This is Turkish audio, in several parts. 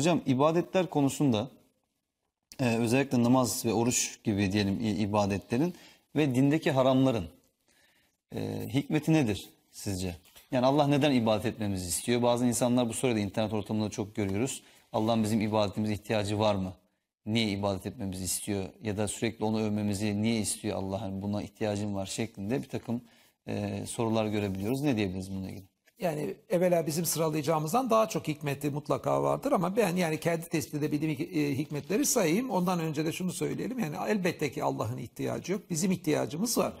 Hocam ibadetler konusunda e, özellikle namaz ve oruç gibi diyelim ibadetlerin ve dindeki haramların e, hikmeti nedir sizce? Yani Allah neden ibadet etmemizi istiyor? Bazı insanlar bu soruyu da internet ortamında çok görüyoruz. Allah'ın bizim ibadetimize ihtiyacı var mı? Niye ibadet etmemizi istiyor? Ya da sürekli onu övmemizi niye istiyor Allah'ın? Buna ihtiyacım var şeklinde bir takım e, sorular görebiliyoruz. Ne diyebiliriz bununla ilgili? yani evvela bizim sıralayacağımızdan daha çok hikmeti mutlaka vardır ama ben yani kendi tespit edebildiğim e, hikmetleri sayayım. Ondan önce de şunu söyleyelim. Yani elbette ki Allah'ın ihtiyacı yok. Bizim ihtiyacımız var.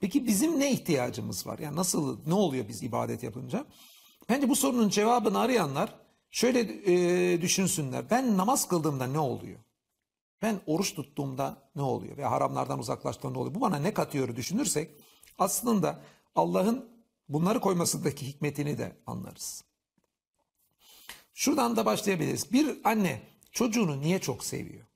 Peki bizim ne ihtiyacımız var? Yani nasıl ne oluyor biz ibadet yapınca? Bence bu sorunun cevabını arayanlar şöyle e, düşünsünler. Ben namaz kıldığımda ne oluyor? Ben oruç tuttuğumda ne oluyor? Ve haramlardan uzaklaştığımda ne oluyor? Bu bana ne katıyor düşünürsek aslında Allah'ın bunları koymasındaki hikmetini de anlarız. Şuradan da başlayabiliriz. Bir anne çocuğunu niye çok seviyor?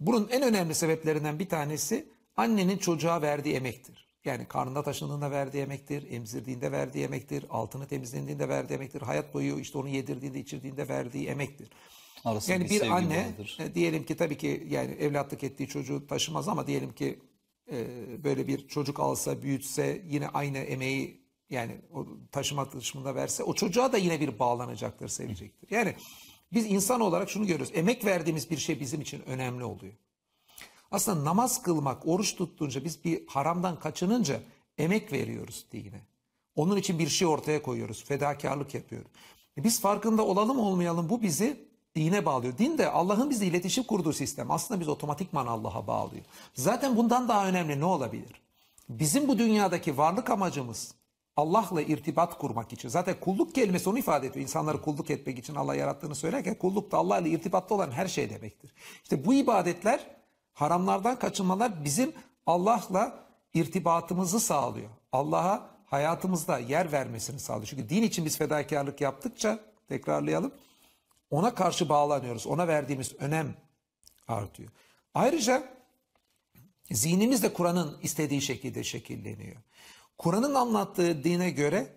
Bunun en önemli sebeplerinden bir tanesi annenin çocuğa verdiği emektir. Yani karnında taşındığında verdiği emektir, emzirdiğinde verdiği emektir, altını temizlediğinde verdiği emektir, hayat boyu işte onu yedirdiğinde, içirdiğinde verdiği emektir. Arası yani bir, bir anne vardır. E, diyelim ki tabii ki yani evlatlık ettiği çocuğu taşımaz ama diyelim ki ee, böyle bir çocuk alsa, büyütse yine aynı emeği yani o taşıma taşımında verse o çocuğa da yine bir bağlanacaktır, sevecektir. Yani biz insan olarak şunu görüyoruz. Emek verdiğimiz bir şey bizim için önemli oluyor. Aslında namaz kılmak, oruç tuttuğunca biz bir haramdan kaçınınca emek veriyoruz dine. Onun için bir şey ortaya koyuyoruz. Fedakarlık yapıyoruz. E biz farkında olalım olmayalım bu bizi dine bağlıyor. Din de Allah'ın bizle iletişim kurduğu sistem. Aslında biz otomatikman Allah'a bağlıyor. Zaten bundan daha önemli ne olabilir? Bizim bu dünyadaki varlık amacımız Allah'la irtibat kurmak için. Zaten kulluk kelimesi onu ifade ediyor. İnsanları kulluk etmek için Allah yarattığını söylerken kulluk da Allah'la irtibatlı olan her şey demektir. İşte bu ibadetler, haramlardan kaçınmalar bizim Allah'la irtibatımızı sağlıyor. Allah'a hayatımızda yer vermesini sağlıyor. Çünkü din için biz fedakarlık yaptıkça, tekrarlayalım, ona karşı bağlanıyoruz. Ona verdiğimiz önem artıyor. Ayrıca zihnimiz de Kur'an'ın istediği şekilde şekilleniyor. Kur'an'ın anlattığı dine göre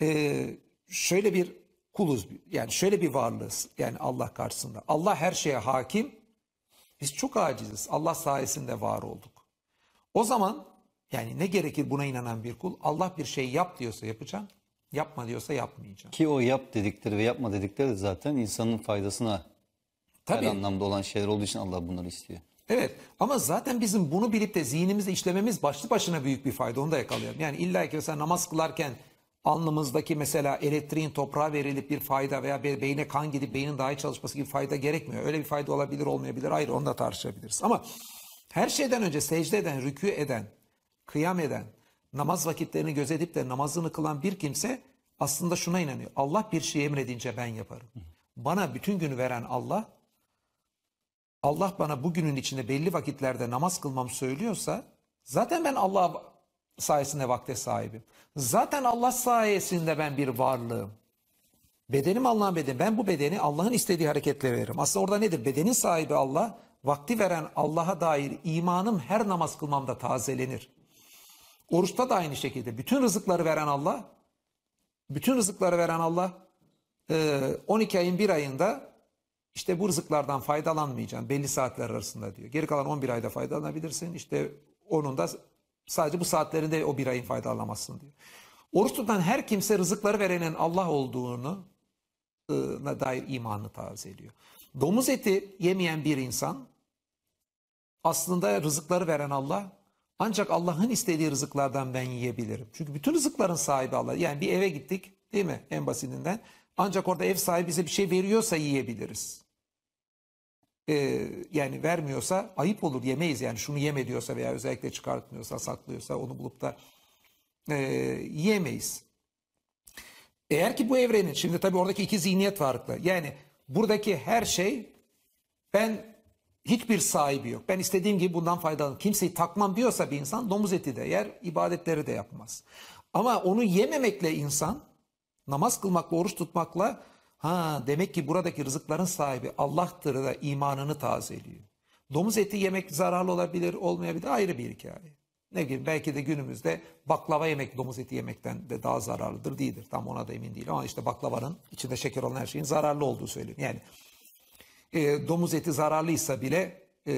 e, şöyle bir kuluz yani şöyle bir varlığız yani Allah karşısında. Allah her şeye hakim. Biz çok aciziz. Allah sayesinde var olduk. O zaman yani ne gerekir buna inanan bir kul? Allah bir şey yap diyorsa yapacağım. Yapma diyorsa yapmayacağım. Ki o yap dedikleri ve yapma dedikleri de zaten insanın faydasına Tabii. her anlamda olan şeyler olduğu için Allah bunları istiyor. Evet ama zaten bizim bunu bilip de zihnimizde işlememiz başlı başına büyük bir fayda onu da yakalayalım. Yani illa ki mesela namaz kılarken alnımızdaki mesela elektriğin toprağa verilip bir fayda veya beyne kan gidip beynin daha iyi çalışması gibi fayda gerekmiyor. Öyle bir fayda olabilir olmayabilir ayrı onu da tartışabiliriz. Ama her şeyden önce secde eden, rükû eden, kıyam eden, namaz vakitlerini gözetip de namazını kılan bir kimse aslında şuna inanıyor. Allah bir şey emredince ben yaparım. Bana bütün günü veren Allah, Allah bana bugünün içinde belli vakitlerde namaz kılmam söylüyorsa zaten ben Allah sayesinde vakte sahibim. Zaten Allah sayesinde ben bir varlığım. Bedenim Allah'ın bedeni. Ben bu bedeni Allah'ın istediği hareketle veririm. Aslında orada nedir? Bedenin sahibi Allah, vakti veren Allah'a dair imanım her namaz kılmamda tazelenir. Oruçta da aynı şekilde. Bütün rızıkları veren Allah, bütün rızıkları veren Allah 12 e, ayın bir ayında işte bu rızıklardan faydalanmayacaksın belli saatler arasında diyor. Geri kalan 11 ayda faydalanabilirsin. işte onun da sadece bu saatlerinde o bir ayın faydalanamazsın diyor. Oruç tutan her kimse rızıkları verenin Allah olduğunu e, dair imanını tarz ediyor. Domuz eti yemeyen bir insan aslında rızıkları veren Allah ancak Allah'ın istediği rızıklardan ben yiyebilirim. Çünkü bütün rızıkların sahibi Allah. Yani bir eve gittik değil mi en basitinden. Ancak orada ev sahibi bize bir şey veriyorsa yiyebiliriz. Ee, yani vermiyorsa ayıp olur yemeyiz. Yani şunu yeme diyorsa veya özellikle çıkartmıyorsa saklıyorsa onu bulup da e, yiyemeyiz. Eğer ki bu evrenin şimdi tabii oradaki iki zihniyet farklı. Yani buradaki her şey ben Hiçbir sahibi yok. Ben istediğim gibi bundan faydalanırım. Kimseyi takmam diyorsa bir insan domuz eti de yer, ibadetleri de yapmaz. Ama onu yememekle insan, namaz kılmakla, oruç tutmakla ha demek ki buradaki rızıkların sahibi Allah'tır da imanını tazeliyor. Domuz eti yemek zararlı olabilir, olmayabilir ayrı bir hikaye. Ne bileyim belki de günümüzde baklava yemek domuz eti yemekten de daha zararlıdır değildir. Tam ona da emin değil. ama işte baklavanın içinde şeker olan her şeyin zararlı olduğu söyleniyor. Yani e, domuz eti zararlıysa bile e,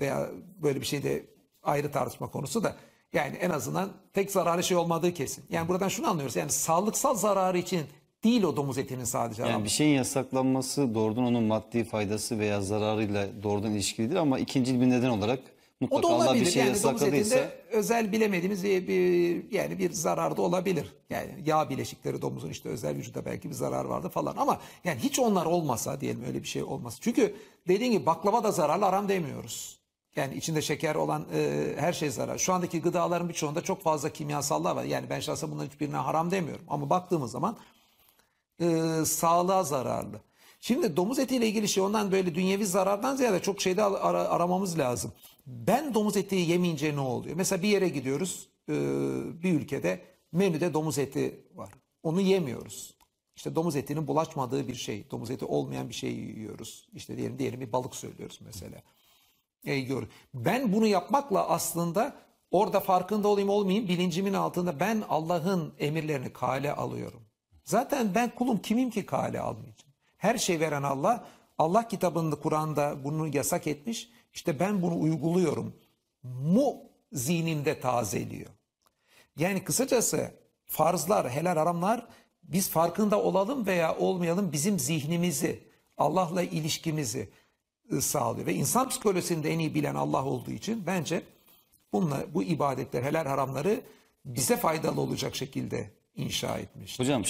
veya böyle bir şey de ayrı tartışma konusu da yani en azından tek zararlı şey olmadığı kesin. Yani buradan şunu anlıyoruz yani sağlıksal zararı için değil o domuz etinin sadece. Yani bir şeyin yasaklanması doğrudan onun maddi faydası veya zararıyla doğrudan ilişkili ama ikinci bir neden olarak Mutlaka o da olabilir. şey yani domuz etinde özel bilemediğimiz bir, bir, yani bir zarar da olabilir. Yani yağ bileşikleri domuzun işte özel vücuda belki bir zarar vardı falan ama yani hiç onlar olmasa diyelim öyle bir şey olmasa. Çünkü dediğin gibi baklava da zararlı aram demiyoruz. Yani içinde şeker olan e, her şey zarar. Şu andaki gıdaların birçoğunda çok fazla kimyasallar var. Yani ben şahsen bunların hiçbirine haram demiyorum. Ama baktığımız zaman e, sağlığa zararlı. Şimdi domuz etiyle ilgili şey ondan böyle dünyevi zarardan ziyade çok şeyde ara, aramamız lazım. Ben domuz eti yemeyince ne oluyor? Mesela bir yere gidiyoruz e, bir ülkede menüde domuz eti var. Onu yemiyoruz. İşte domuz etinin bulaşmadığı bir şey, domuz eti olmayan bir şey yiyoruz. İşte diyelim diyelim bir balık söylüyoruz mesela. E, Ben bunu yapmakla aslında orada farkında olayım olmayayım bilincimin altında ben Allah'ın emirlerini kale alıyorum. Zaten ben kulum kimim ki kale almayacağım? Her şey veren Allah. Allah kitabında Kur'an'da bunu yasak etmiş. İşte ben bunu uyguluyorum. Mu zihnimde tazeliyor. Yani kısacası farzlar, helal haramlar biz farkında olalım veya olmayalım bizim zihnimizi, Allah'la ilişkimizi ıı, sağlıyor. Ve insan psikolojisinde en iyi bilen Allah olduğu için bence bununla, bu ibadetler, helal haramları bize faydalı olacak şekilde inşa etmiş. Hocam